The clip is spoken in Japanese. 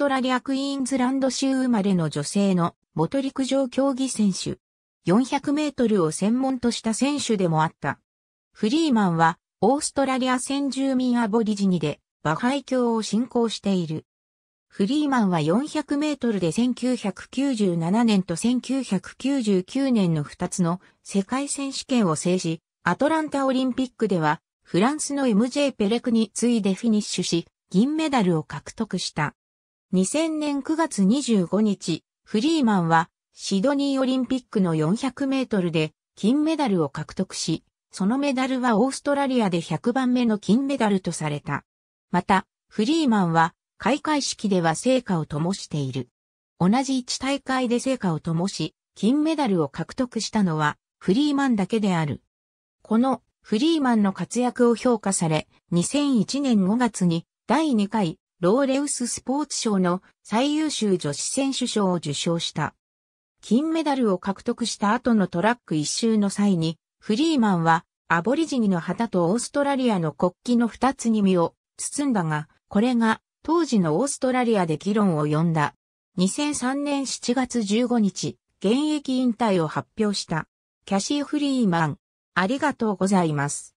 ストラリア・クイーンズランド州生まれの女性の元陸上競技選手。400メートルを専門とした選手でもあった。フリーマンは、オーストラリア先住民アボリジニで、バハイ教を信仰している。フリーマンは400メートルで1997年と1999年の2つの世界選手権を制し、アトランタオリンピックではフランスの MJ ペレクに次いでフィニッシュし、銀メダルを獲得した。2000年9月25日、フリーマンはシドニーオリンピックの400メートルで金メダルを獲得し、そのメダルはオーストラリアで100番目の金メダルとされた。また、フリーマンは開会式では成果を灯している。同じ1大会で成果を灯し、金メダルを獲得したのはフリーマンだけである。このフリーマンの活躍を評価され、2001年5月に第2回ローレウススポーツ賞の最優秀女子選手賞を受賞した。金メダルを獲得した後のトラック一周の際に、フリーマンはアボリジニの旗とオーストラリアの国旗の二つに身を包んだが、これが当時のオーストラリアで議論を呼んだ。2003年7月15日、現役引退を発表した。キャシー・フリーマン、ありがとうございます。